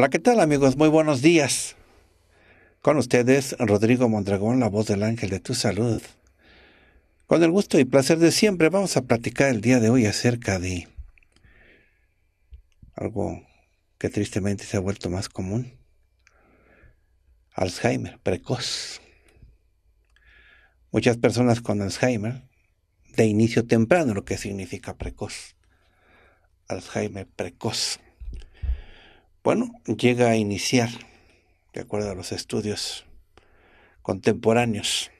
Hola, ¿qué tal amigos? Muy buenos días. Con ustedes, Rodrigo Mondragón, la voz del ángel de tu salud. Con el gusto y placer de siempre vamos a platicar el día de hoy acerca de algo que tristemente se ha vuelto más común. Alzheimer precoz. Muchas personas con Alzheimer de inicio temprano, lo que significa precoz. Alzheimer precoz bueno, llega a iniciar, de acuerdo a los estudios contemporáneos,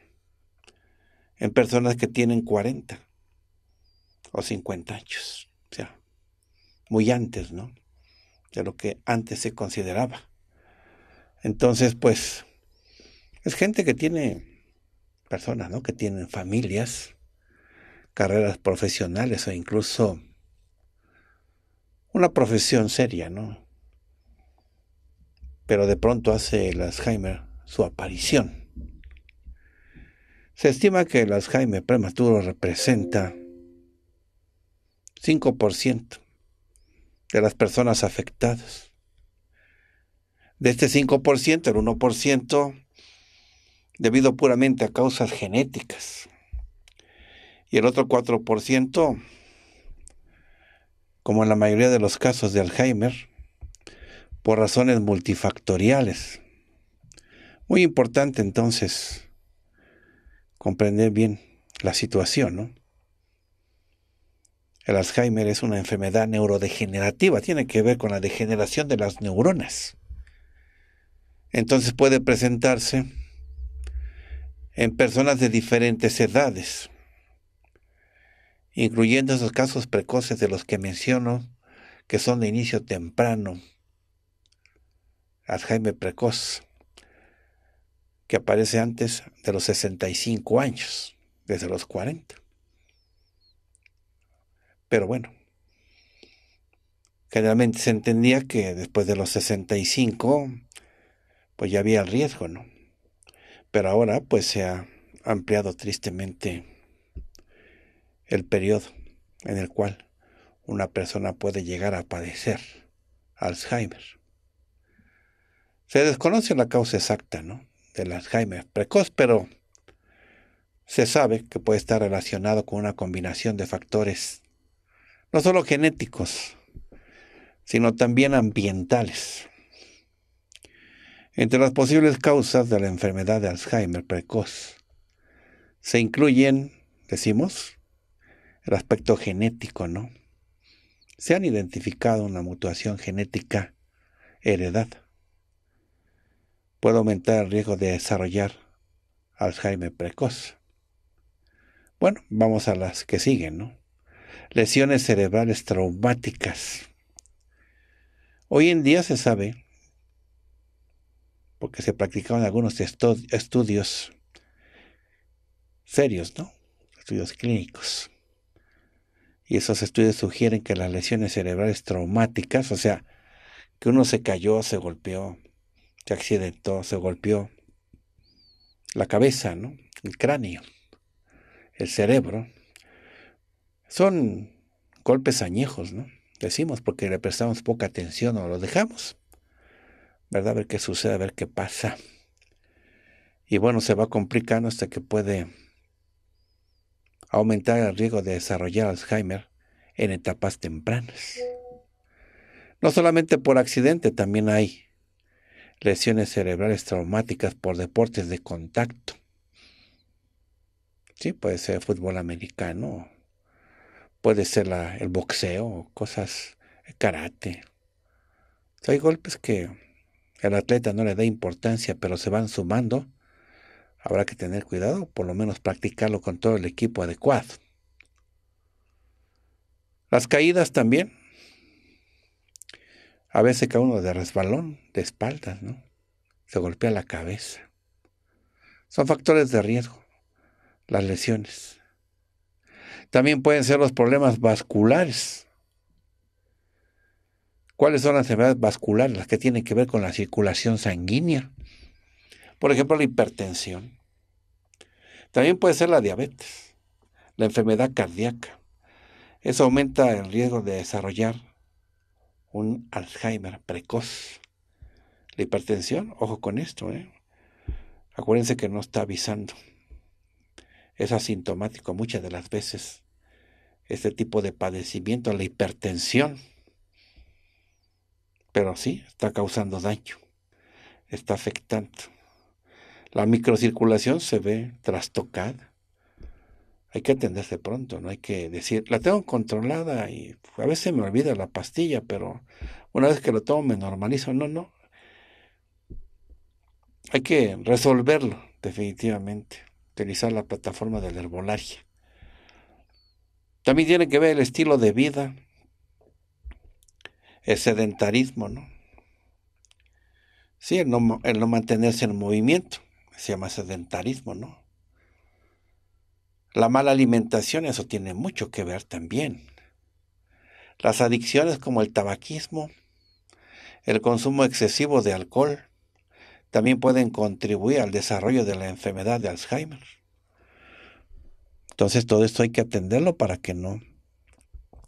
en personas que tienen 40 o 50 años, o sea, muy antes, ¿no? De lo que antes se consideraba. Entonces, pues, es gente que tiene personas, ¿no? Que tienen familias, carreras profesionales o incluso una profesión seria, ¿no? pero de pronto hace el Alzheimer su aparición. Se estima que el Alzheimer prematuro representa 5% de las personas afectadas. De este 5%, el 1% debido puramente a causas genéticas. Y el otro 4%, como en la mayoría de los casos de Alzheimer, por razones multifactoriales. Muy importante entonces comprender bien la situación, El Alzheimer es una enfermedad neurodegenerativa, tiene que ver con la degeneración de las neuronas. Entonces puede presentarse en personas de diferentes edades, incluyendo esos casos precoces de los que menciono, que son de inicio temprano, Alzheimer precoz, que aparece antes de los 65 años, desde los 40. Pero bueno, generalmente se entendía que después de los 65, pues ya había el riesgo, ¿no? Pero ahora pues se ha ampliado tristemente el periodo en el cual una persona puede llegar a padecer Alzheimer. Se desconoce la causa exacta del Alzheimer precoz, pero se sabe que puede estar relacionado con una combinación de factores, no solo genéticos, sino también ambientales. Entre las posibles causas de la enfermedad de Alzheimer precoz se incluyen, decimos, el aspecto genético, ¿no? Se han identificado una mutación genética heredada puede aumentar el riesgo de desarrollar Alzheimer precoz. Bueno, vamos a las que siguen, ¿no? Lesiones cerebrales traumáticas. Hoy en día se sabe, porque se practicaban algunos estudios serios, ¿no? Estudios clínicos. Y esos estudios sugieren que las lesiones cerebrales traumáticas, o sea, que uno se cayó, se golpeó, se accidentó, se golpeó la cabeza, ¿no? el cráneo, el cerebro. Son golpes añejos, ¿no? Decimos porque le prestamos poca atención o lo dejamos. ¿Verdad? A ver qué sucede, a ver qué pasa. Y bueno, se va complicando hasta que puede aumentar el riesgo de desarrollar Alzheimer en etapas tempranas. No solamente por accidente, también hay lesiones cerebrales traumáticas por deportes de contacto. Sí, puede ser fútbol americano, puede ser el boxeo, cosas, el karate. hay golpes que el atleta no le da importancia, pero se van sumando. Habrá que tener cuidado, por lo menos practicarlo con todo el equipo adecuado. Las caídas también, a veces cae uno de resbalón, de espaldas, ¿no? Se golpea la cabeza. Son factores de riesgo, las lesiones. También pueden ser los problemas vasculares. ¿Cuáles son las enfermedades vasculares? Las que tienen que ver con la circulación sanguínea. Por ejemplo, la hipertensión. También puede ser la diabetes, la enfermedad cardíaca. Eso aumenta el riesgo de desarrollar un Alzheimer precoz. La hipertensión, ojo con esto, ¿eh? acuérdense que no está avisando. Es asintomático muchas de las veces este tipo de padecimiento, la hipertensión. Pero sí, está causando daño, está afectando. La microcirculación se ve trastocada hay que atenderse pronto, no hay que decir, la tengo controlada y a veces me olvida la pastilla, pero una vez que lo tomo me normalizo. No, no. Hay que resolverlo, definitivamente. Utilizar la plataforma del la También tiene que ver el estilo de vida, el sedentarismo, ¿no? Sí, no, el no mantenerse en movimiento, se llama sedentarismo, ¿no? La mala alimentación, eso tiene mucho que ver también. Las adicciones como el tabaquismo, el consumo excesivo de alcohol, también pueden contribuir al desarrollo de la enfermedad de Alzheimer. Entonces todo esto hay que atenderlo para que no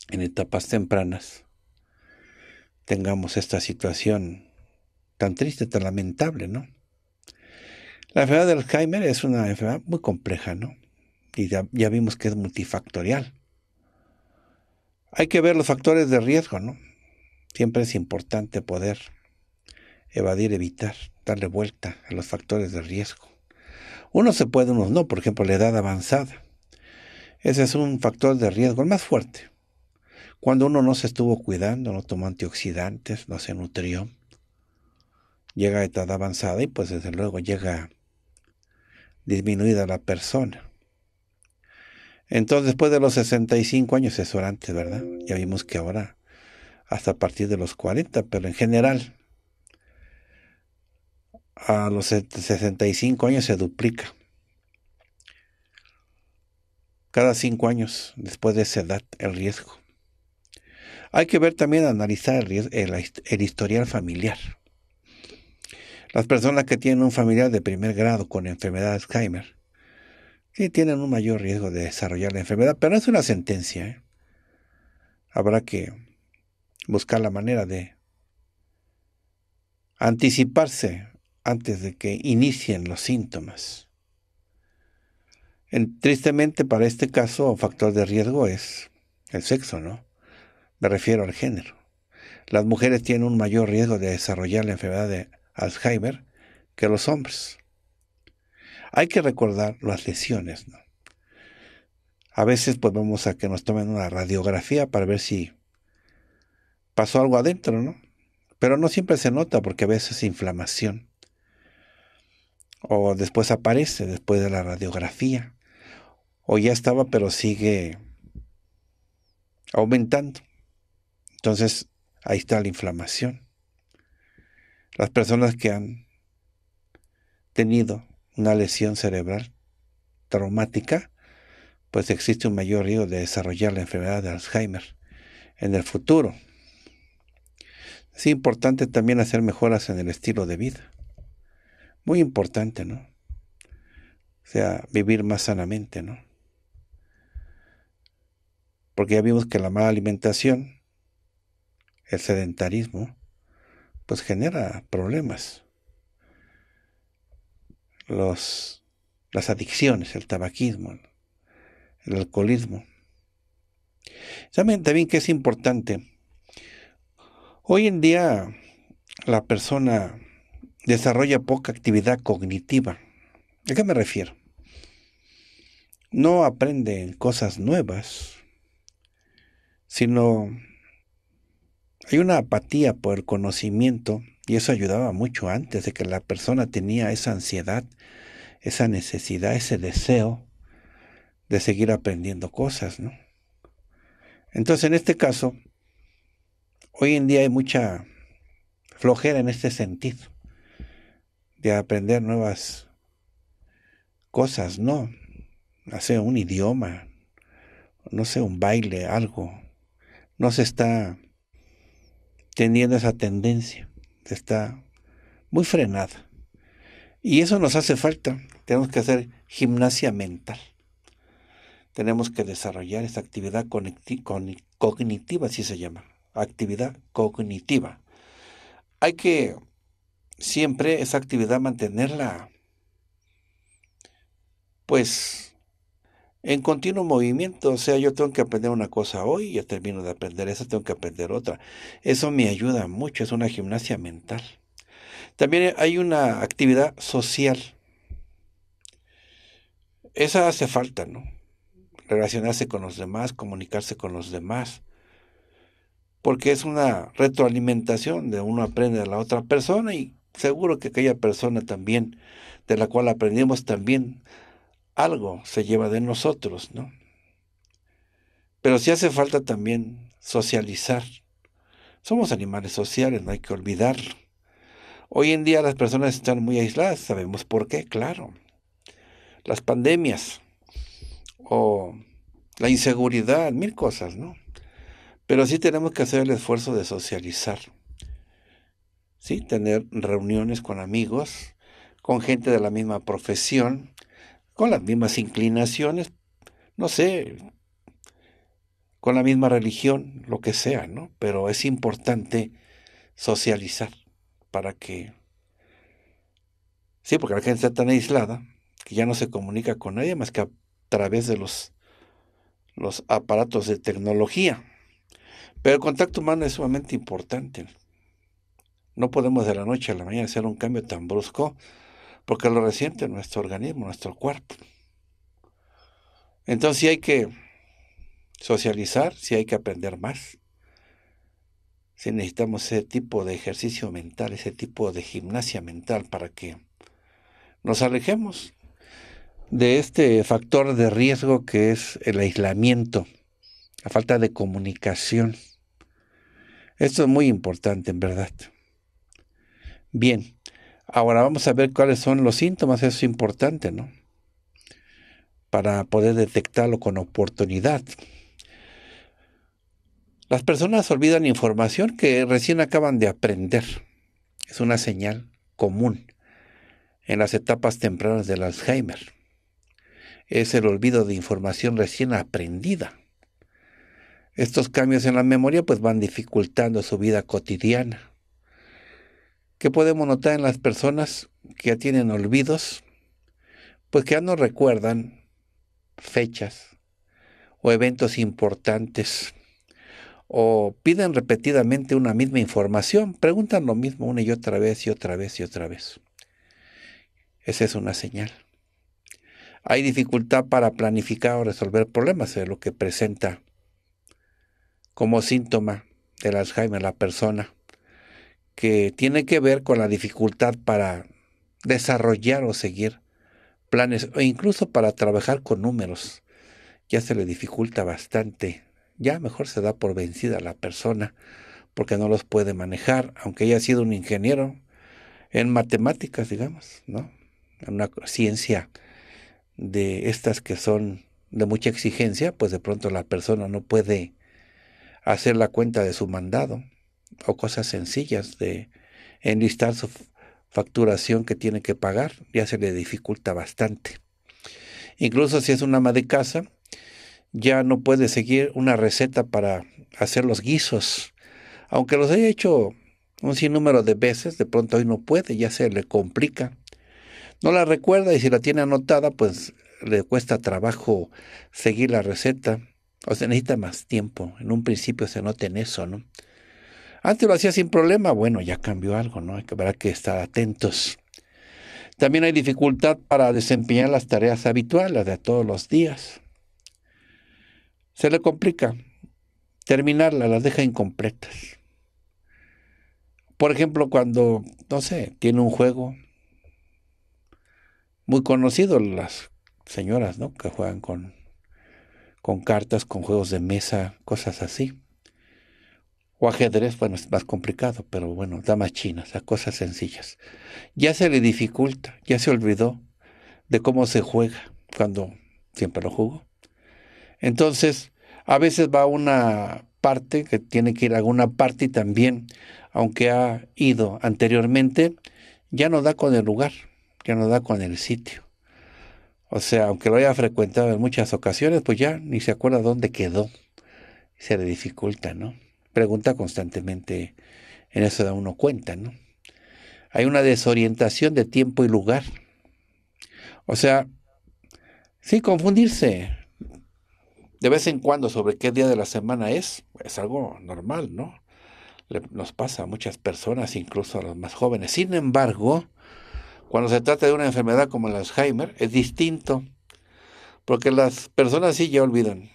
en etapas tempranas tengamos esta situación tan triste, tan lamentable, ¿no? La enfermedad de Alzheimer es una enfermedad muy compleja, ¿no? y ya, vimos que es multifactorial. Hay que ver los factores de riesgo, ¿no? Siempre es importante poder evadir, evitar, darle vuelta a los factores de riesgo. Uno se puede, unos no, por ejemplo, la edad avanzada. Ese es un factor de riesgo, más fuerte. Cuando uno no se estuvo cuidando, no tomó antioxidantes, no se nutrió, llega a edad avanzada y pues desde luego llega disminuida la persona. Entonces, después de los 65 años, eso era antes, ¿verdad? Ya vimos que ahora hasta a partir de los 40, pero en general a los 65 años se duplica. Cada cinco años después de esa edad el riesgo. Hay que ver también, analizar el, el historial familiar. Las personas que tienen un familiar de primer grado con enfermedad de Alzheimer Sí, tienen un mayor riesgo de desarrollar la enfermedad, pero no es una sentencia. ¿eh? Habrá que buscar la manera de anticiparse antes de que inicien los síntomas. tristemente para este caso, un factor de riesgo es el sexo, ¿no? Me refiero al género. Las mujeres tienen un mayor riesgo de desarrollar la enfermedad de Alzheimer que los hombres. Hay que recordar las lesiones. ¿no? A veces pues vamos a que nos tomen una radiografía para ver si pasó algo adentro, ¿no? Pero no siempre se nota porque a veces es inflamación. O después aparece, después de la radiografía. O ya estaba pero sigue aumentando. Entonces ahí está la inflamación. Las personas que han tenido una lesión cerebral traumática, pues existe un mayor riesgo de desarrollar la enfermedad de Alzheimer en el futuro. Es importante también hacer mejoras en el estilo de vida. Muy importante, ¿no? O sea, vivir más sanamente, ¿no? Porque ya vimos que la mala alimentación, el sedentarismo, pues genera problemas los, las adicciones, el tabaquismo, el alcoholismo. Saben también que es importante. Hoy en día la persona desarrolla poca actividad cognitiva. ¿A qué me refiero? No aprende cosas nuevas, sino hay una apatía por el conocimiento y eso ayudaba mucho antes de que la persona tenía esa ansiedad, esa necesidad, ese deseo de seguir aprendiendo cosas, ¿no? Entonces, en este caso, hoy en día hay mucha flojera en este sentido de aprender nuevas cosas, ¿no? Hacer un idioma, no sé, un baile, algo. No se está teniendo esa tendencia está muy frenada. Y eso nos hace falta. Tenemos que hacer gimnasia mental. Tenemos que desarrollar esa actividad cognitiva, así se llama. Actividad cognitiva. Hay que siempre esa actividad mantenerla, pues, en continuo movimiento. O sea, yo tengo que aprender una cosa hoy, ya termino de aprender esa, tengo que aprender otra. Eso me ayuda mucho, es una gimnasia mental. También hay una actividad social. Esa hace falta, ¿no? Relacionarse con los demás, comunicarse con los demás. Porque es una retroalimentación de uno aprende a la otra persona y seguro que aquella persona también de la cual aprendimos también algo se lleva de nosotros, ¿no? Pero sí hace falta también socializar. Somos animales sociales, no hay que olvidarlo. Hoy en día las personas están muy aisladas, sabemos por qué, claro. Las pandemias o la inseguridad, mil cosas, ¿no? Pero sí tenemos que hacer el esfuerzo de socializar. Sí, tener reuniones con amigos, con gente de la misma profesión, con las mismas inclinaciones, no sé, con la misma religión, lo que sea, ¿no? Pero es importante socializar para que... Sí, porque la gente está tan aislada que ya no se comunica con nadie más que a través de los, los aparatos de tecnología. Pero el contacto humano es sumamente importante. No podemos de la noche a la mañana hacer un cambio tan brusco porque lo resiente nuestro organismo, nuestro cuerpo. Entonces si hay que socializar, si hay que aprender más. Si necesitamos ese tipo de ejercicio mental, ese tipo de gimnasia mental para que nos alejemos de este factor de riesgo que es el aislamiento, la falta de comunicación. Esto es muy importante, en verdad. Bien, Ahora vamos a ver cuáles son los síntomas, eso es importante, ¿no? Para poder detectarlo con oportunidad. Las personas olvidan información que recién acaban de aprender. Es una señal común en las etapas tempranas del Alzheimer. Es el olvido de información recién aprendida. Estos cambios en la memoria pues van dificultando su vida cotidiana ¿Qué podemos notar en las personas que ya tienen olvidos? Pues que ya no recuerdan fechas o eventos importantes o piden repetidamente una misma información, preguntan lo mismo una y otra vez y otra vez y otra vez. Esa es una señal. Hay dificultad para planificar o resolver problemas, es lo que presenta como síntoma del Alzheimer la persona que tiene que ver con la dificultad para desarrollar o seguir planes o incluso para trabajar con números. Ya se le dificulta bastante. Ya mejor se da por vencida la persona porque no los puede manejar, aunque haya sido un ingeniero en matemáticas, digamos, ¿no? En una ciencia de estas que son de mucha exigencia, pues de pronto la persona no puede hacer la cuenta de su mandado o cosas sencillas de enlistar su facturación que tiene que pagar, ya se le dificulta bastante. Incluso si es una ama de casa, ya no puede seguir una receta para hacer los guisos. Aunque los haya hecho un sinnúmero de veces, de pronto hoy no puede, ya se le complica. No la recuerda y si la tiene anotada, pues le cuesta trabajo seguir la receta. O se necesita más tiempo. En un principio se nota en eso, ¿no? Antes lo hacía sin problema, bueno, ya cambió algo, ¿no? Habrá que estar atentos. También hay dificultad para desempeñar las tareas habituales de todos los días. Se le complica terminarlas, las deja incompletas. Por ejemplo, cuando, no sé, tiene un juego muy conocido, las señoras, ¿no? Que juegan con, con cartas, con juegos de mesa, cosas así o ajedrez, bueno, es más complicado, pero bueno, damas chinas, o cosas sencillas. Ya se le dificulta, ya se olvidó de cómo se juega cuando siempre lo jugó. Entonces, a veces va una parte que tiene que ir a alguna parte y también, aunque ha ido anteriormente, ya no da con el lugar, ya no da con el sitio. O sea, aunque lo haya frecuentado en muchas ocasiones, pues ya ni se acuerda dónde quedó. Se le dificulta, ¿no? pregunta constantemente, en eso da uno cuenta, ¿no? Hay una desorientación de tiempo y lugar. O sea, sí, confundirse de vez en cuando sobre qué día de la semana es, es algo normal, ¿no? nos pasa a muchas personas, incluso a los más jóvenes. Sin embargo, cuando se trata de una enfermedad como el Alzheimer, es distinto, porque las personas sí ya olvidan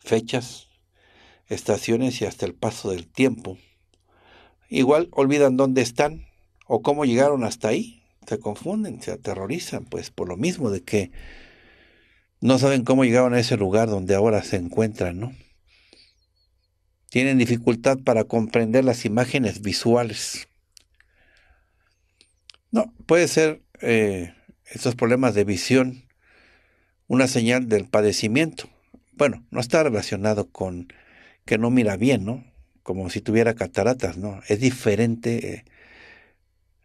fechas, estaciones y hasta el paso del tiempo. Igual olvidan dónde están o cómo llegaron hasta ahí. Se confunden, se aterrorizan, pues por lo mismo de que no saben cómo llegaron a ese lugar donde ahora se encuentran, ¿no? Tienen dificultad para comprender las imágenes visuales. No, puede ser eh, estos problemas de visión una señal del padecimiento. Bueno, no está relacionado con que no mira bien, ¿no? Como si tuviera cataratas, ¿no? Es diferente eh,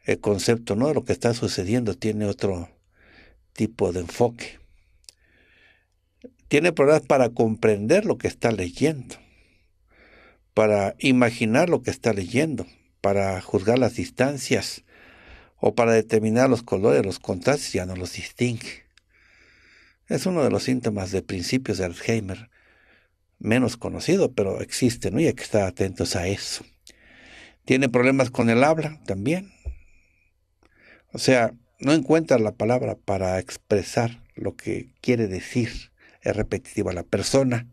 el concepto, ¿no? Lo que está sucediendo tiene otro tipo de enfoque. Tiene problemas para comprender lo que está leyendo, para imaginar lo que está leyendo, para juzgar las distancias o para determinar los colores, los contrastes, ya no los distingue. Es uno de los síntomas de principios de Alzheimer menos conocido, pero existe, ¿no? Y hay que estar atentos a eso. Tiene problemas con el habla también. O sea, no encuentra la palabra para expresar lo que quiere decir. Es repetitiva la persona.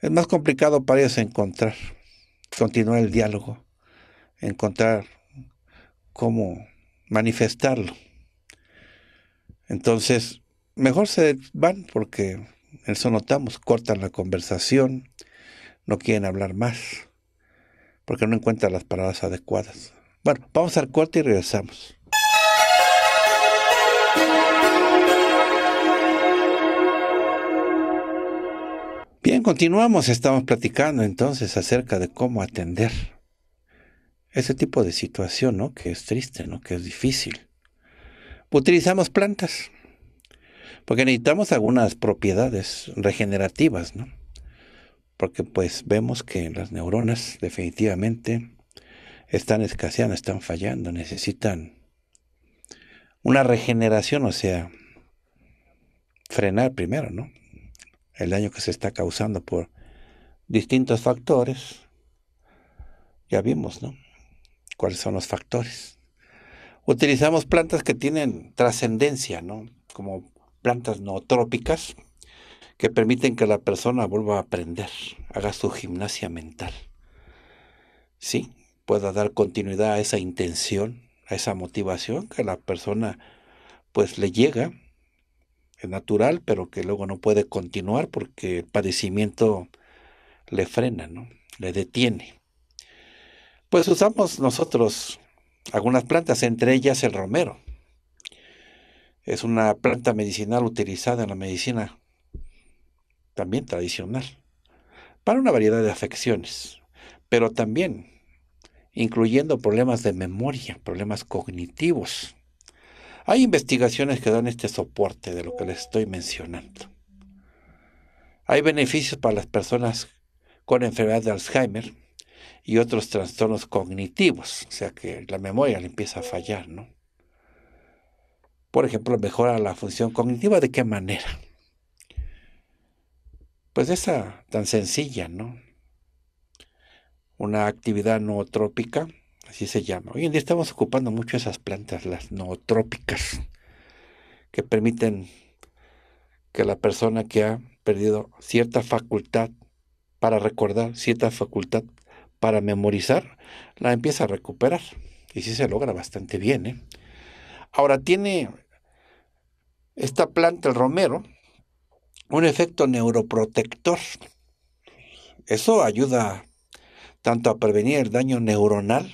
Es más complicado para ellos encontrar, continuar el diálogo, encontrar cómo manifestarlo. Entonces, mejor se van porque eso notamos, cortan la conversación, no quieren hablar más, porque no encuentran las palabras adecuadas. Bueno, vamos al corte y regresamos. Bien, continuamos, estamos platicando entonces acerca de cómo atender ese tipo de situación, ¿no? Que es triste, ¿no? Que es difícil. Utilizamos plantas. Porque necesitamos algunas propiedades regenerativas, ¿no? Porque pues vemos que las neuronas definitivamente están escaseando, están fallando, necesitan una regeneración, o sea, frenar primero, ¿no? El daño que se está causando por distintos factores. Ya vimos, ¿no? ¿Cuáles son los factores? Utilizamos plantas que tienen trascendencia, ¿no? Como plantas no trópicas que permiten que la persona vuelva a aprender, haga su gimnasia mental. Sí, pueda dar continuidad a esa intención, a esa motivación que la persona pues le llega, es natural, pero que luego no puede continuar porque el padecimiento le frena, ¿no? le detiene. Pues usamos nosotros algunas plantas, entre ellas el romero. Es una planta medicinal utilizada en la medicina también tradicional para una variedad de afecciones, pero también incluyendo problemas de memoria, problemas cognitivos. Hay investigaciones que dan este soporte de lo que les estoy mencionando. Hay beneficios para las personas con enfermedad de Alzheimer y otros trastornos cognitivos, o sea que la memoria le empieza a fallar, ¿no? Por ejemplo, mejora la función cognitiva. ¿De qué manera? Pues esa tan sencilla, ¿no? Una actividad nootrópica, así se llama. Hoy en día estamos ocupando mucho esas plantas, las nootrópicas, que permiten que la persona que ha perdido cierta facultad para recordar, cierta facultad para memorizar, la empieza a recuperar. Y sí se logra bastante bien. ¿eh? Ahora tiene esta planta, el romero, un efecto neuroprotector. Eso ayuda tanto a prevenir el daño neuronal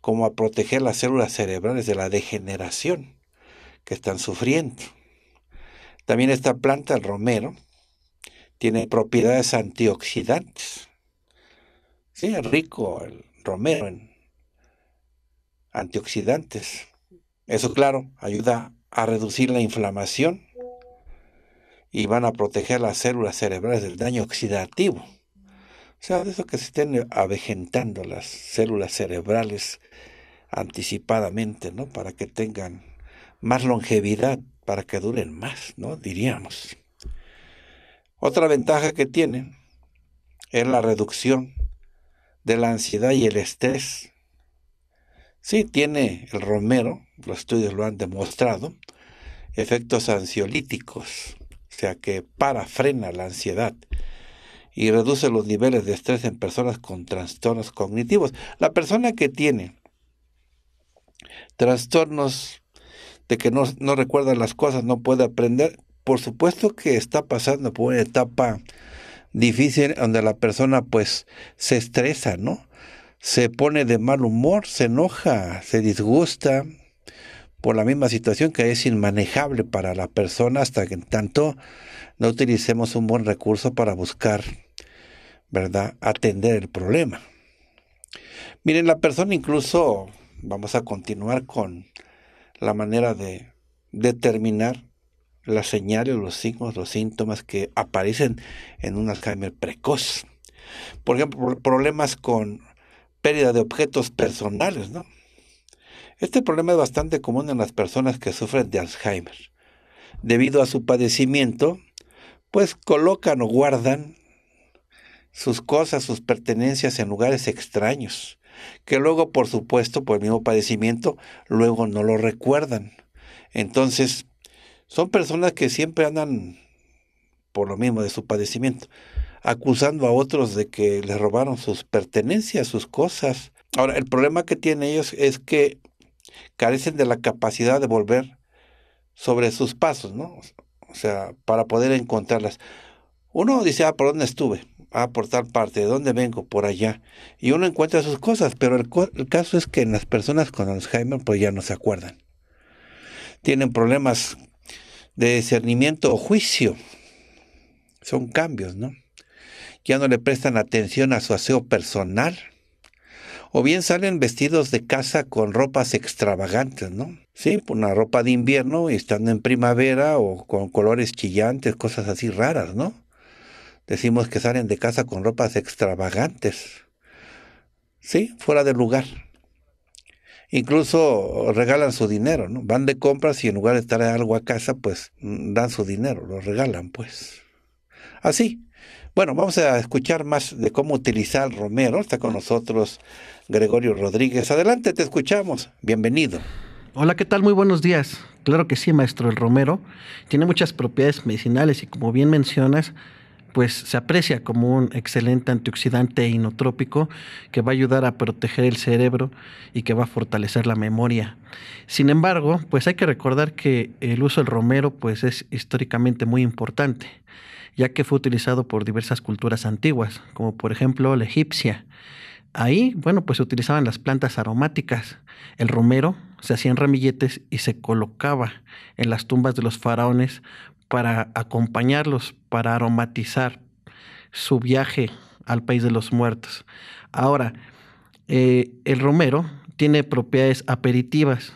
como a proteger las células cerebrales de la degeneración que están sufriendo. También esta planta, el romero, tiene propiedades antioxidantes. Sí, es rico el romero en antioxidantes. Eso, claro, ayuda a reducir la inflamación y van a proteger las células cerebrales del daño oxidativo. O sea, de eso que se estén avejentando las células cerebrales anticipadamente, ¿no? Para que tengan más longevidad, para que duren más, ¿no? Diríamos. Otra ventaja que tienen es la reducción de la ansiedad y el estrés Sí, tiene el romero, los estudios lo han demostrado, efectos ansiolíticos, o sea que para, frena la ansiedad y reduce los niveles de estrés en personas con trastornos cognitivos. La persona que tiene trastornos de que no, no recuerda las cosas, no puede aprender, por supuesto que está pasando por una etapa difícil donde la persona pues se estresa, ¿no? se pone de mal humor, se enoja, se disgusta por la misma situación que es inmanejable para la persona hasta que en tanto no utilicemos un buen recurso para buscar, ¿verdad?, atender el problema. Miren, la persona incluso, vamos a continuar con la manera de determinar las señales, los signos, los síntomas que aparecen en un Alzheimer precoz. Por ejemplo, problemas con pérdida de objetos personales, ¿no? Este problema es bastante común en las personas que sufren de Alzheimer. Debido a su padecimiento, pues colocan o guardan sus cosas, sus pertenencias en lugares extraños, que luego, por supuesto, por el mismo padecimiento, luego no lo recuerdan. Entonces, son personas que siempre andan por lo mismo de su padecimiento acusando a otros de que les robaron sus pertenencias, sus cosas. Ahora, el problema que tienen ellos es que carecen de la capacidad de volver sobre sus pasos, ¿no? O sea, para poder encontrarlas. Uno dice, ah, ¿por dónde estuve? Ah, por tal parte, ¿de dónde vengo? Por allá. Y uno encuentra sus cosas, pero el, caso es que en las personas con Alzheimer pues ya no se acuerdan. Tienen problemas de discernimiento o juicio. Son cambios, ¿no? ya no le prestan atención a su aseo personal, o bien salen vestidos de casa con ropas extravagantes, ¿no? Sí, pues, una ropa de invierno y estando en primavera o con colores chillantes, cosas así raras, ¿no? Decimos que salen de casa con ropas extravagantes. Sí, fuera de lugar. Incluso regalan su dinero, ¿no? Van de compras y en lugar de estar algo a casa, pues mm, dan su dinero, lo regalan, pues. Así, bueno, vamos a escuchar más de cómo utilizar el Romero. Está con nosotros Gregorio Rodríguez. Adelante, te escuchamos. Bienvenido. Hola, ¿qué tal? Muy buenos días. Claro que sí, maestro. El romero tiene muchas propiedades medicinales y como bien mencionas, pues se aprecia como un excelente antioxidante inotrópico que va a ayudar a proteger el cerebro y que va a fortalecer la memoria. Sin embargo, pues hay que recordar que el uso del romero pues es históricamente muy importante ya que fue utilizado por diversas culturas antiguas, como por ejemplo la egipcia. Ahí, bueno, pues se utilizaban las plantas aromáticas. El romero se hacía en ramilletes y se colocaba en las tumbas de los faraones para acompañarlos, para aromatizar su viaje al país de los muertos. Ahora, eh, el romero tiene propiedades aperitivas.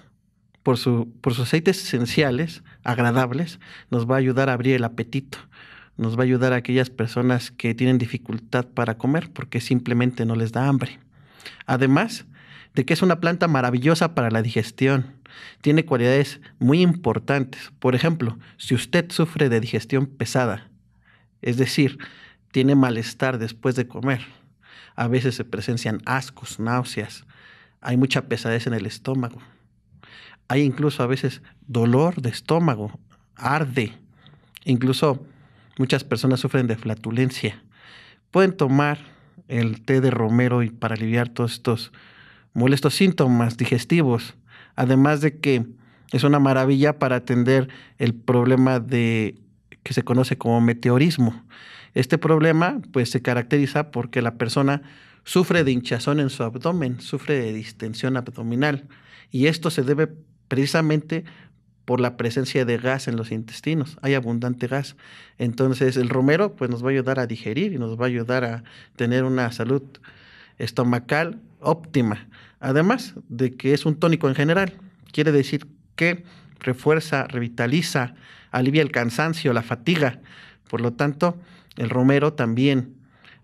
Por, su, por sus aceites esenciales, agradables, nos va a ayudar a abrir el apetito nos va a ayudar a aquellas personas que tienen dificultad para comer porque simplemente no les da hambre. Además de que es una planta maravillosa para la digestión. Tiene cualidades muy importantes. Por ejemplo, si usted sufre de digestión pesada, es decir, tiene malestar después de comer, a veces se presencian ascos, náuseas, hay mucha pesadez en el estómago, hay incluso a veces dolor de estómago, arde, incluso muchas personas sufren de flatulencia. Pueden tomar el té de romero y para aliviar todos estos molestos síntomas digestivos. Además de que es una maravilla para atender el problema de que se conoce como meteorismo. Este problema pues se caracteriza porque la persona sufre de hinchazón en su abdomen, sufre de distensión abdominal y esto se debe precisamente por la presencia de gas en los intestinos. Hay abundante gas. Entonces el romero pues, nos va a ayudar a digerir y nos va a ayudar a tener una salud estomacal óptima. Además de que es un tónico en general. Quiere decir que refuerza, revitaliza, alivia el cansancio, la fatiga. Por lo tanto, el romero también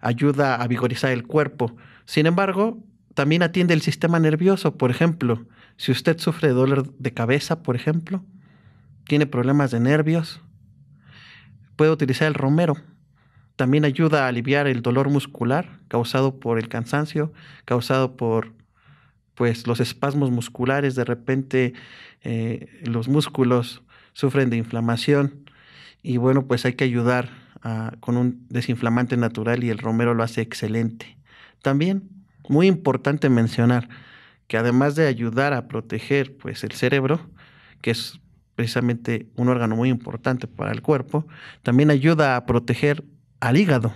ayuda a vigorizar el cuerpo. Sin embargo, también atiende el sistema nervioso, por ejemplo. Si usted sufre dolor de cabeza, por ejemplo, tiene problemas de nervios, puede utilizar el romero. También ayuda a aliviar el dolor muscular causado por el cansancio, causado por pues los espasmos musculares, de repente eh, los músculos sufren de inflamación y bueno, pues hay que ayudar con un desinflamante natural y el romero lo hace excelente. También, muy importante mencionar, que además de ayudar a proteger pues, el cerebro, que es precisamente un órgano muy importante para el cuerpo, también ayuda a proteger al hígado.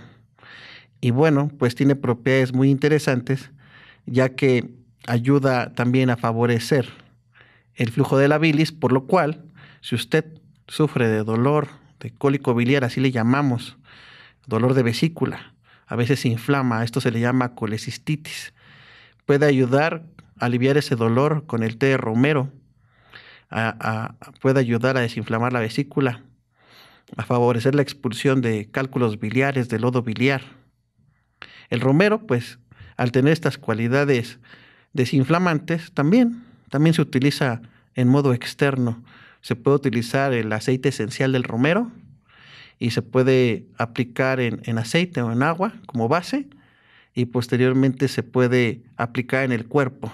Y bueno, pues tiene propiedades muy interesantes, ya que ayuda también a favorecer el flujo de la bilis, por lo cual, si usted sufre de dolor, de cólico biliar, así le llamamos, dolor de vesícula, a veces se inflama, esto se le llama colecistitis, puede ayudar aliviar ese dolor con el té de romero, puede ayudar a desinflamar la vesícula, a favorecer la expulsión de cálculos biliares, de lodo biliar. El romero, pues, al tener estas cualidades desinflamantes, también, también se utiliza en modo externo. Se puede utilizar el aceite esencial del romero y se puede aplicar en, en aceite o en agua como base y posteriormente se puede aplicar en el cuerpo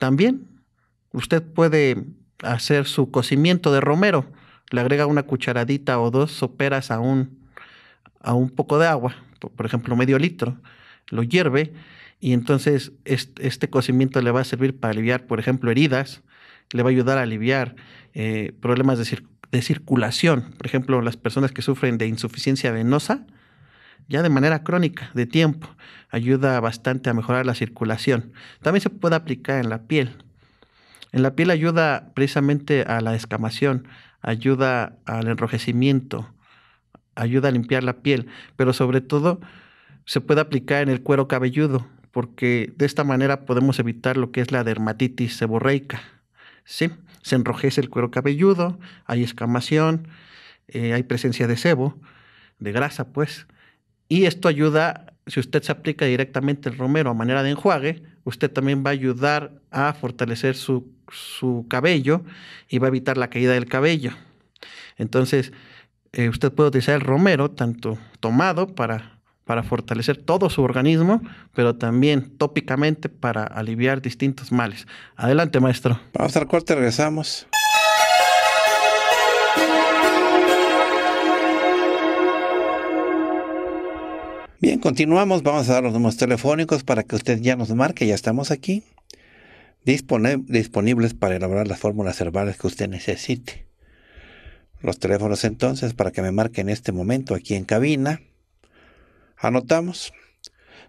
también usted puede hacer su cocimiento de romero. Le agrega una cucharadita o dos soperas a un, a un poco de agua, por ejemplo medio litro, lo hierve y entonces este, cocimiento le va a servir para aliviar, por ejemplo, heridas, le va a ayudar a aliviar eh, problemas de, circulación. Por ejemplo, las personas que sufren de insuficiencia venosa, ya de manera crónica, de tiempo, ayuda bastante a mejorar la circulación. También se puede aplicar en la piel. En la piel ayuda precisamente a la escamación, ayuda al enrojecimiento, ayuda a limpiar la piel, pero sobre todo se puede aplicar en el cuero cabelludo, porque de esta manera podemos evitar lo que es la dermatitis seborreica. ¿sí? Se enrojece el cuero cabelludo, hay escamación, eh, hay presencia de sebo, de grasa, pues. Y esto ayuda, si usted se aplica directamente el romero a manera de enjuague, usted también va a ayudar a fortalecer su, cabello y va a evitar la caída del cabello. Entonces, eh, usted puede utilizar el romero tanto tomado para, para fortalecer todo su organismo, pero también tópicamente para aliviar distintos males. Adelante, maestro. Vamos al corte, regresamos. Bien, continuamos. Vamos a dar los números telefónicos para que usted ya nos marque. Ya estamos aquí. disponibles para elaborar las fórmulas herbales que usted necesite. Los teléfonos entonces para que me marque en este momento aquí en cabina. Anotamos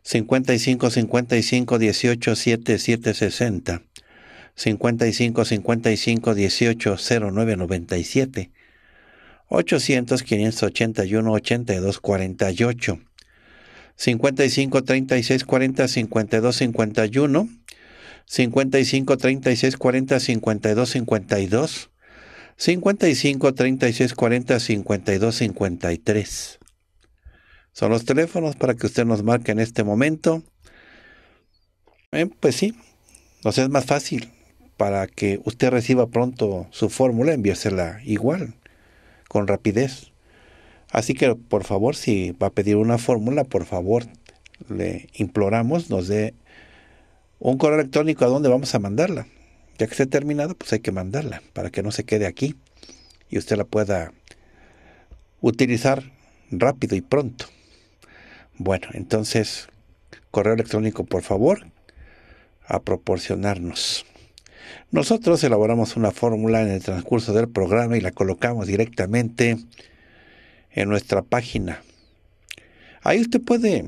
55 55 18 7 60 55 55 18 09 97 800 581 82 48 55 36 40 52 51, 55 36 40 52 52, 55 36 40 52 53. Son los teléfonos para que usted nos marque en este momento. Eh, pues sí, nos es más fácil para que usted reciba pronto su fórmula, enviársela igual, con rapidez. Así que por favor, si va a pedir una fórmula, por favor, le imploramos, nos dé un correo electrónico a dónde vamos a mandarla. Ya que esté terminada, pues hay que mandarla para que no se quede aquí y usted la pueda utilizar rápido y pronto. Bueno, entonces, correo electrónico, por favor, a proporcionarnos. Nosotros elaboramos una fórmula en el transcurso del programa y la colocamos directamente en nuestra página. Ahí usted puede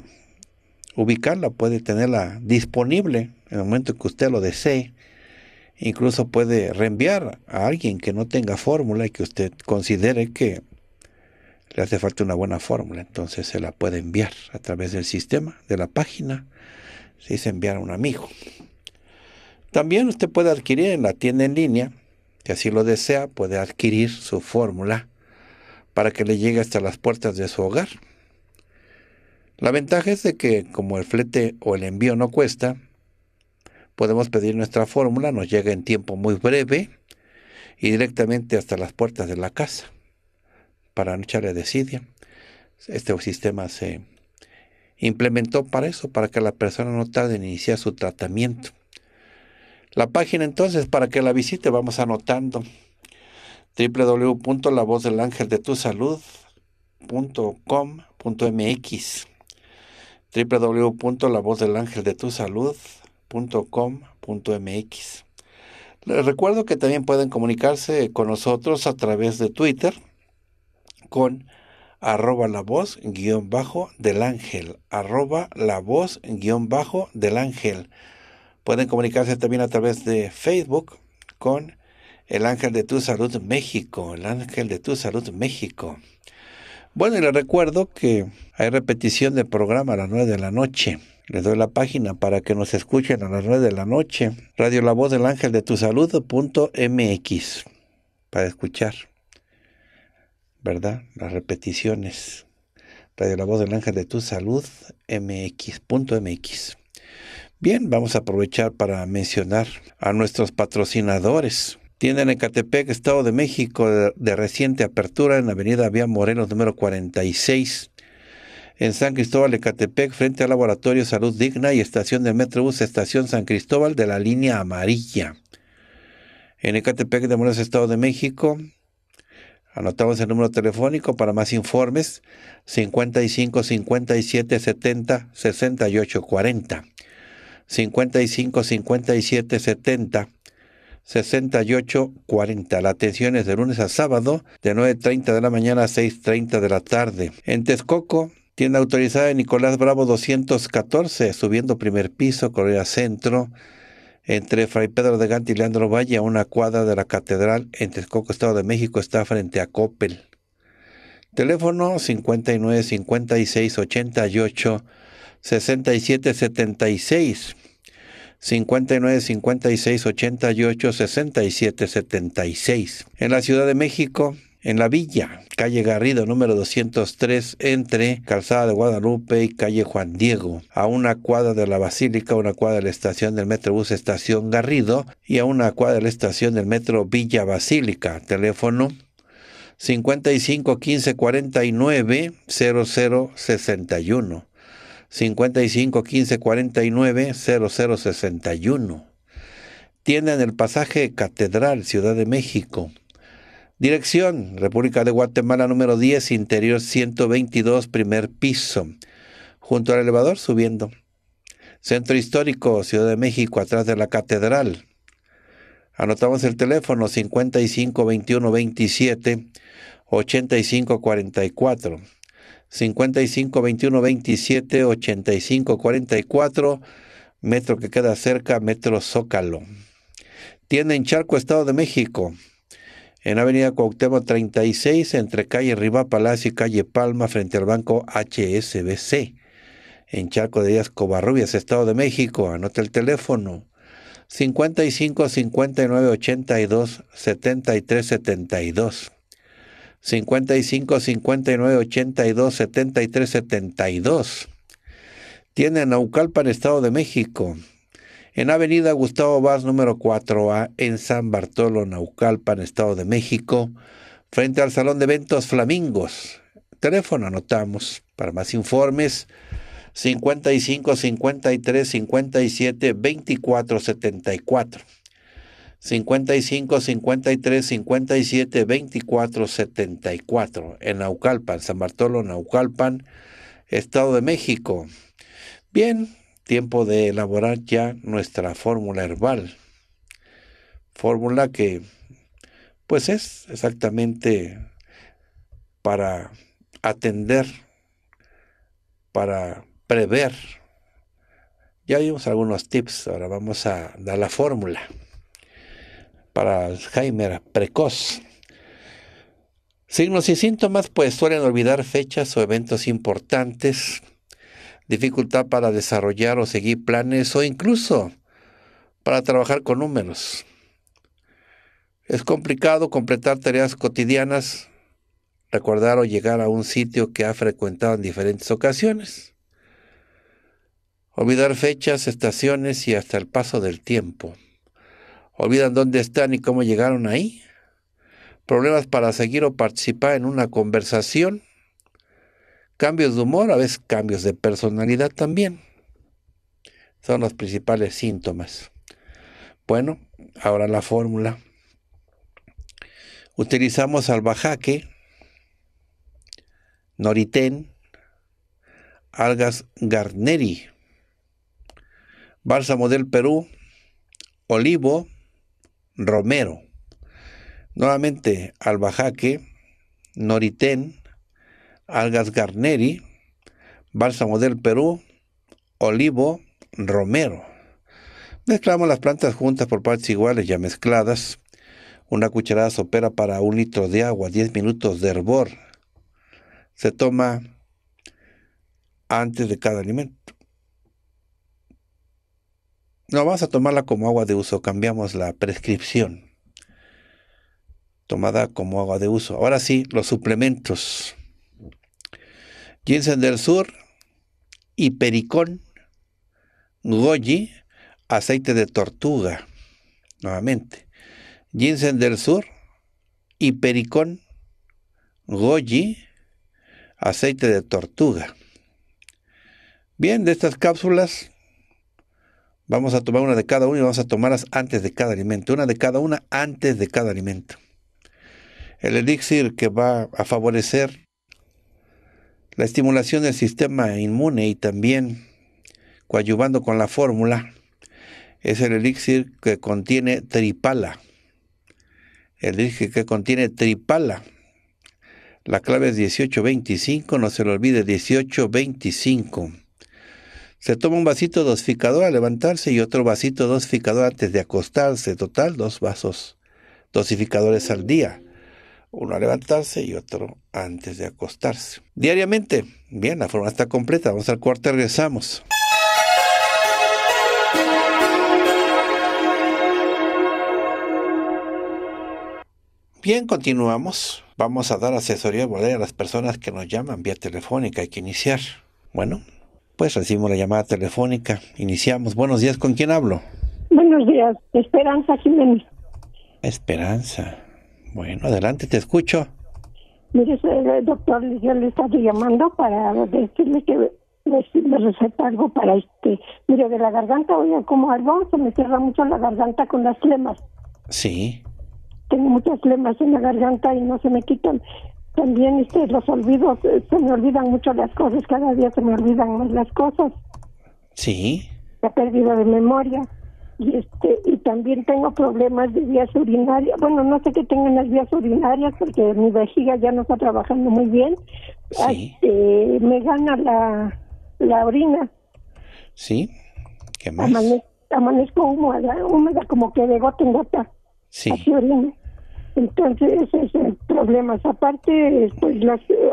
ubicarla, puede tenerla disponible en el momento que usted lo desee. Incluso puede reenviar a alguien que no tenga fórmula y que usted considere que le hace falta una buena fórmula. Entonces se la puede enviar a través del sistema, de la página. Se dice enviar a un amigo. También usted puede adquirir en la tienda en línea, que así lo desea, puede adquirir su fórmula para que le llegue hasta las puertas de su hogar. La ventaja es de que, como el flete o el envío no cuesta, podemos pedir nuestra fórmula, nos llega en tiempo muy breve y directamente hasta las puertas de la casa, para no echarle desidia. Este sistema se implementó para eso, para que la persona no tarde en iniciar su tratamiento. La página entonces, para que la visite, vamos anotando www.lavozdelangeldetusalud.com.mx www.lavozdelangeldetusalud.com.mx Les recuerdo que también pueden comunicarse con nosotros a través de Twitter con arroba la voz guión bajo del ángel, arroba la voz guión bajo del ángel. Pueden comunicarse también a través de Facebook con el ángel de tu salud México, el ángel de tu salud México. Bueno, y les recuerdo que hay repetición del programa a las 9 de la noche. Les doy la página para que nos escuchen a las 9 de la noche. Radio La Voz del Ángel de Tu Salud MX para escuchar, ¿verdad? Las repeticiones. Radio La Voz del Ángel de Tu Salud MX punto MX. Bien, vamos a aprovechar para mencionar a nuestros patrocinadores. Tienda en Ecatepec, Estado de México, de reciente apertura en Avenida Vía Moreno, número 46. En San Cristóbal, Ecatepec, frente al Laboratorio Salud Digna y Estación de Metrobús, Estación San Cristóbal de la línea amarilla. En Ecatepec de Morelos, Estado de México, Anotamos el número telefónico para más informes 55 57 70 68 40. 55 57 70 6840. La atención es de lunes a sábado, de 9.30 de la mañana a 6.30 de la tarde. En Texcoco, tienda autorizada de Nicolás Bravo 214, subiendo primer piso, Correa Centro, entre Fray Pedro de Gante y Leandro Valle, a una cuadra de la Catedral en Texcoco, Estado de México, está frente a Coppel. Teléfono 59 56 88 67 76. 59 56 88 67 76. En la Ciudad de México, en la Villa, calle Garrido número 203, entre Calzada de Guadalupe y calle Juan Diego, a una cuadra de la Basílica, a una cuadra de la estación del Metrobús Estación Garrido y a una cuadra de la estación del Metro Villa Basílica. Teléfono 55 15 49 00 61. 55 15 49 0061. Tienda en el pasaje Catedral, Ciudad de México. Dirección, República de Guatemala número 10, interior 122, primer piso. Junto al elevador, subiendo. Centro Histórico, Ciudad de México, atrás de la Catedral. Anotamos el teléfono 55 21 27 85 44. 55 21 27 85 44, metro que queda cerca, metro Zócalo. Tienda en Charco, Estado de México. En Avenida Cuauhtémoc 36, entre calle Riva Palacio y calle Palma, frente al banco HSBC. En Charco de Díaz Covarrubias, Estado de México. Anota el teléfono 55 59 82 73 72. 55 59 82 73 72. Tiene en Naucalpan, Estado de México. En Avenida Gustavo Vaz, número 4A, en San Bartolo, Naucalpan, Estado de México, frente al Salón de Eventos Flamingos. Teléfono anotamos para más informes. 55 53 57 24 74. 55 53 57 24 74 en Naucalpan, San Bartolo, Naucalpan, Estado de México. Bien, tiempo de elaborar ya nuestra fórmula herbal. Fórmula que pues es exactamente para atender, para prever. Ya vimos algunos tips, ahora vamos a dar la fórmula para Alzheimer precoz. Signos y síntomas pues suelen olvidar fechas o eventos importantes, dificultad para desarrollar o seguir planes o incluso para trabajar con números. Es complicado completar tareas cotidianas, recordar o llegar a un sitio que ha frecuentado en diferentes ocasiones. Olvidar fechas, estaciones y hasta el paso del tiempo olvidan dónde están y cómo llegaron ahí, problemas para seguir o participar en una conversación, cambios de humor, a veces cambios de personalidad también. Son los principales síntomas. Bueno, ahora la fórmula. Utilizamos bajaque: noritén, algas garneri, bálsamo del Perú, olivo, Romero. Nuevamente Albajaque, Noritén, Algas Garneri, Bálsamo del Perú, Olivo, Romero. Mezclamos las plantas juntas por partes iguales ya mezcladas. Una cucharada sopera para un litro de agua, 10 minutos de hervor. Se toma antes de cada alimento. No, vamos a tomarla como agua de uso. Cambiamos la prescripción. Tomada como agua de uso. Ahora sí, los suplementos. Ginseng del Sur, hipericón, goji, aceite de tortuga. Nuevamente. Ginseng del Sur, hipericón, goji, aceite de tortuga. Bien, de estas cápsulas Vamos a tomar una de cada una y vamos a tomarlas antes de cada alimento. Una de cada una antes de cada alimento. El elixir que va a favorecer la estimulación del sistema inmune y también coadyuvando con la fórmula es el elixir que contiene tripala. El elixir que contiene tripala. La clave es 1825, no se lo olvide, 1825. Se toma un vasito dosificador al levantarse y otro vasito dosificador antes de acostarse. Total, dos vasos dosificadores al día. Uno al levantarse y otro antes de acostarse. Diariamente. Bien, la forma está completa. Vamos al cuarto y regresamos. Bien, continuamos. Vamos a dar asesoría volver a las personas que nos llaman vía telefónica. Hay que iniciar. Bueno, pues recibimos la llamada telefónica. Iniciamos. Buenos días, ¿con quién hablo? Buenos días, Esperanza Jiménez. Esperanza. Bueno, adelante, te escucho. Mire, doctor, yo le estaba llamando para decirle que me receta algo para este. Mire, de la garganta, oye, como algo, se me cierra mucho la garganta con las flemas. Sí. Tengo muchas flemas en la garganta y no se me quitan también este, los olvidos, eh, se me olvidan mucho las cosas, cada día se me olvidan más las cosas. Sí. La pérdida de memoria. Y, este, y también tengo problemas de vías urinarias. Bueno, no sé qué tengan las vías urinarias porque mi vejiga ya no está trabajando muy bien. Sí. Eh, me gana la, orina. Sí. ¿Qué más? amanezco húmeda, húmeda como que de gota en gota. Sí. orina. Entonces, ese es el problema. Aparte, pues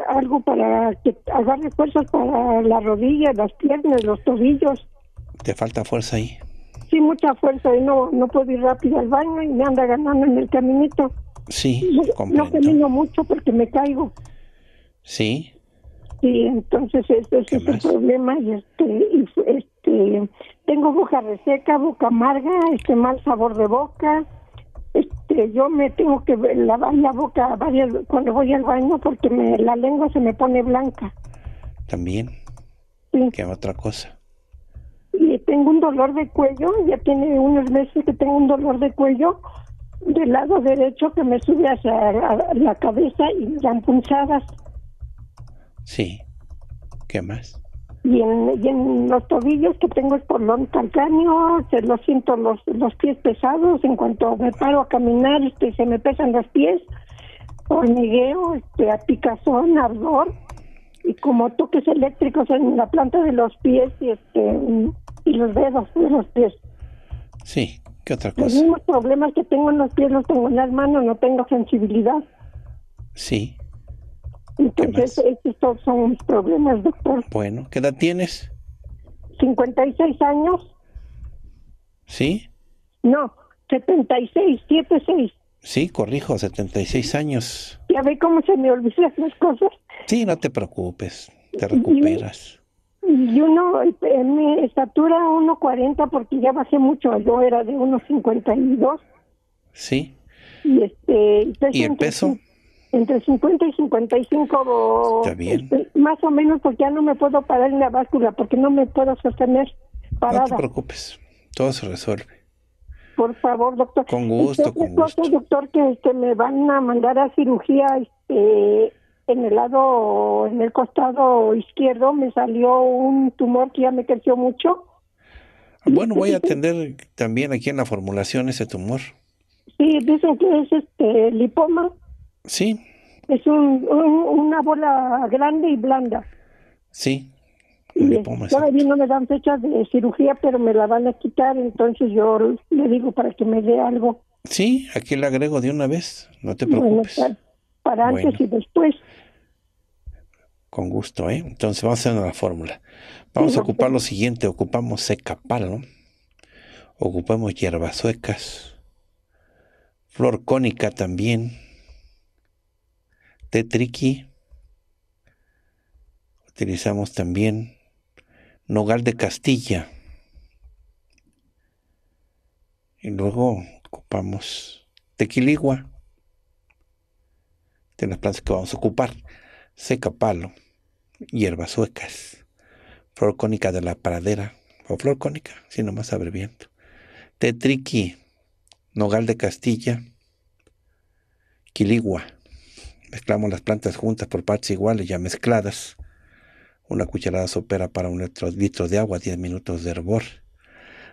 algo para que agarre fuerzas para la rodilla, las piernas, los tobillos. ¿Te falta fuerza ahí? Sí, mucha fuerza y no, no puedo ir rápido al baño y me anda ganando en el caminito. Sí, No camino mucho porque me caigo. Sí. Sí, entonces ese es el problema y este, este, tengo boca reseca, boca amarga, este mal sabor de boca este, yo me tengo que lavar la boca varias, cuando voy al baño porque la lengua se me pone blanca. También. ¿Qué otra cosa? Y tengo un dolor de cuello, ya tiene unos meses que tengo un dolor de cuello del lado derecho que me sube hacia la cabeza y dan punzadas. Sí. ¿Qué más? y en, los tobillos que tengo lo calcáneo, se lo siento los, los pies pesados, en cuanto me paro a caminar este, se me pesan los pies, hormigueo, este, a picazón, ardor, y como toques eléctricos en la planta de los pies y, este, y los dedos de los pies. Sí, ¿qué otra cosa? Los mismos problemas que tengo en los pies los tengo en las manos, no tengo sensibilidad. Sí. Entonces, estos son mis problemas, doctor. Bueno, ¿qué edad tienes? 56 años. ¿Sí? No, 76, 76. Sí, corrijo, 76 años. Ya ve cómo se me olvidan las cosas. Sí, no te preocupes, te recuperas. Y, uno, mi estatura 1.40 porque ya bajé mucho, yo era de 1.52. Sí. Y este... ¿Y el peso? entre 50 y 55 Está bien. Este, más o menos porque ya no me puedo parar en la báscula porque no me puedo sostener parada. No te preocupes, todo se resuelve. Por favor, doctor. Con gusto, doctor, que me van a mandar a cirugía este, en el lado, en el costado izquierdo, me salió un tumor que ya me creció mucho. Bueno, voy a atender también aquí en la formulación ese tumor. Sí, dicen que es este lipoma. Sí. Es una bola grande y blanda. Sí. todavía no me dan fecha de cirugía, pero me la van a quitar, entonces yo le digo para que me dé algo. Sí, aquí le agrego de una vez, no te preocupes. para, antes y después. Con gusto, ¿eh? Entonces vamos a hacer una fórmula. Vamos a ocupar lo siguiente, ocupamos secapalo, ocupamos hierbas suecas, flor cónica también, tetriqui. Utilizamos también nogal de Castilla. Y luego ocupamos tequiligua, de las plantas que vamos a ocupar, seca palo, hierbas suecas, flor cónica de la pradera, o flor cónica, si nomás abreviento. tetriqui, nogal de Castilla, quiligua. Mezclamos las plantas juntas por partes iguales ya mezcladas. Una cucharada sopera para un litro, de agua, 10 minutos de hervor.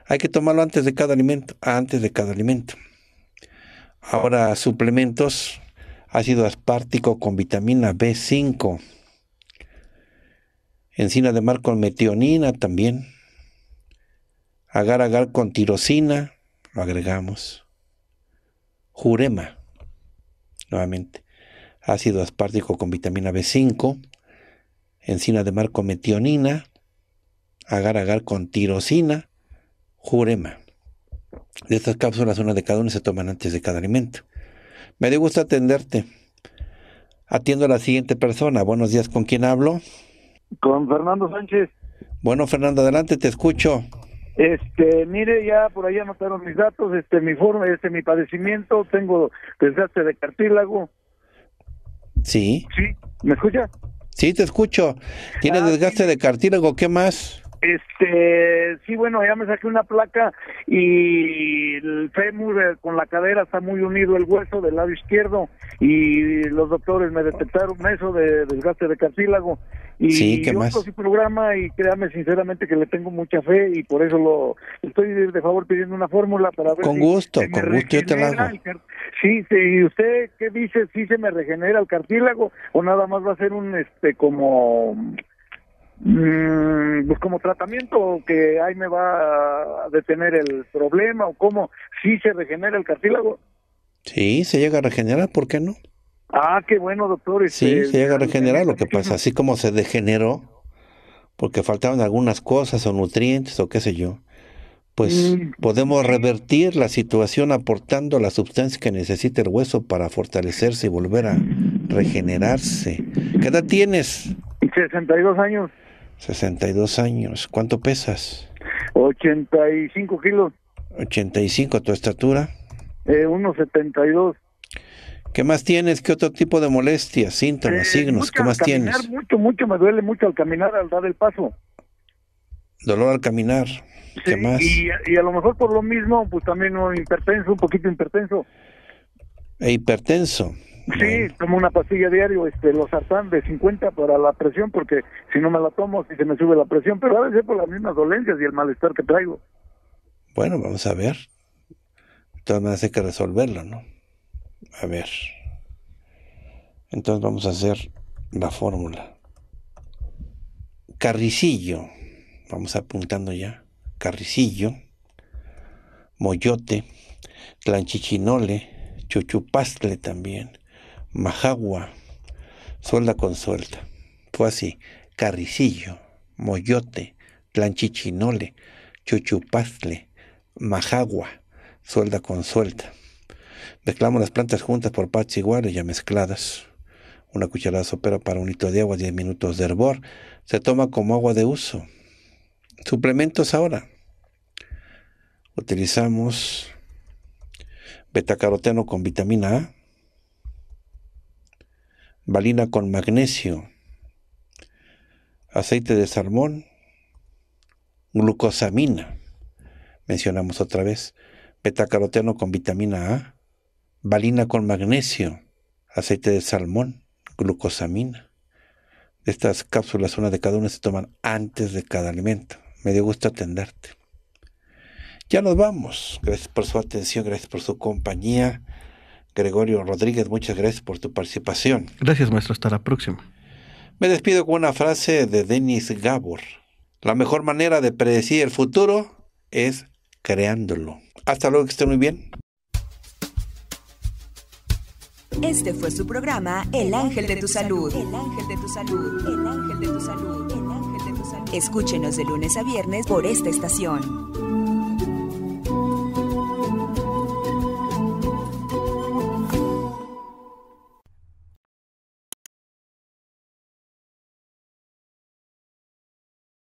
Hay que tomarlo antes de cada alimento, antes de cada alimento. Ahora, suplementos, ácido aspartico con vitamina B5, encina de mar con metionina también, agar agar con tirosina, lo agregamos, jurema, nuevamente, ácido aspártico con vitamina B5, encina de mar con metionina, agar-agar con tirosina, jurema. De estas cápsulas, una de cada una se toman antes de cada alimento. Me dio gusto atenderte. Atiendo a la siguiente persona. Buenos días, ¿con quién hablo? Con Fernando Sánchez. Bueno, Fernando, adelante, te escucho. Este, mire, ya por ahí anotaron mis datos, este, mi forma, este, mi padecimiento, tengo desgaste de cartílago, Sí. ¿Sí? ¿Me escucha. Sí, te escucho. Tiene ah, desgaste de cartílago, ¿qué más? Este, sí, bueno, ya me saqué una placa y el fémur eh, con la cadera está muy unido el hueso del lado izquierdo y los doctores me detectaron eso de desgaste de cartílago y sí, ¿qué yo su programa y créame sinceramente que le tengo mucha fe y por eso lo estoy de favor pidiendo una fórmula para ver con gusto, con gusto yo te sí, ¿y usted qué dice si se me regenera el cartílago o nada más va a ser un este como Mm, pues como tratamiento que ahí me va a detener el problema o cómo si se regenera el cartílago. Sí, se llega a regenerar, ¿por qué no? Ah, qué bueno, doctor. Sí, este, se llega a regenerar, lo que pasa, así como se degeneró, porque faltaban algunas cosas o nutrientes o qué sé yo, pues mm. podemos revertir la situación aportando la sustancia que necesita el hueso para fortalecerse y volver a regenerarse. ¿Qué edad tienes? 62 años. 62 años. ¿Cuánto pesas? 85 kilos. 85, ¿tu estatura? Eh, 1,72. ¿Qué más tienes? ¿Qué otro tipo de molestias, síntomas, eh, signos? ¿Qué más tienes? Mucho, mucho, me duele mucho al caminar, al dar el paso. Dolor al caminar. ¿Qué más? Y, a lo mejor por lo mismo, pues también un hipertenso, un poquito hipertenso. E hipertenso. Sí, tomo una pastilla diario, este, los sartán de 50 para la presión, porque si no me la tomo, si se me sube la presión, pero a veces por las mismas dolencias y el malestar que traigo. Bueno, vamos a ver. entonces me hace que resolverlo, ¿no? A ver. Entonces vamos a hacer la fórmula. Carricillo. Vamos apuntando ya. Carricillo. Moyote. Clanchichinole. Chuchupastle también Majagua, con suelta, Fue así, Carricillo, Moyote, planchichinole, Chuchupastle, Majagua, con suelta. Mezclamos las plantas juntas por partes iguales ya mezcladas. Una cucharada sopera para un litro de agua, 10 minutos de hervor. Se toma como agua de uso. Suplementos ahora. Utilizamos betacaroteno con vitamina A, valina con magnesio, aceite de salmón, glucosamina, mencionamos otra vez, betacaroteno con vitamina A, valina con magnesio, aceite de salmón, glucosamina. Estas cápsulas, una de cada una, se toman antes de cada alimento. Me dio gusto atenderte. Ya nos vamos. Gracias por su atención, gracias por su compañía. Gregorio Rodríguez, muchas gracias por tu participación. Gracias, maestro. Hasta la próxima. Me despido con una frase de Denis Gabor. La mejor manera de predecir el futuro es creándolo. Hasta luego, que esté muy bien. Este fue su programa El Ángel de tu Salud. El Ángel de tu Salud. El Ángel de tu Salud. El Ángel de tu Salud. Escúchenos de lunes a viernes por esta estación.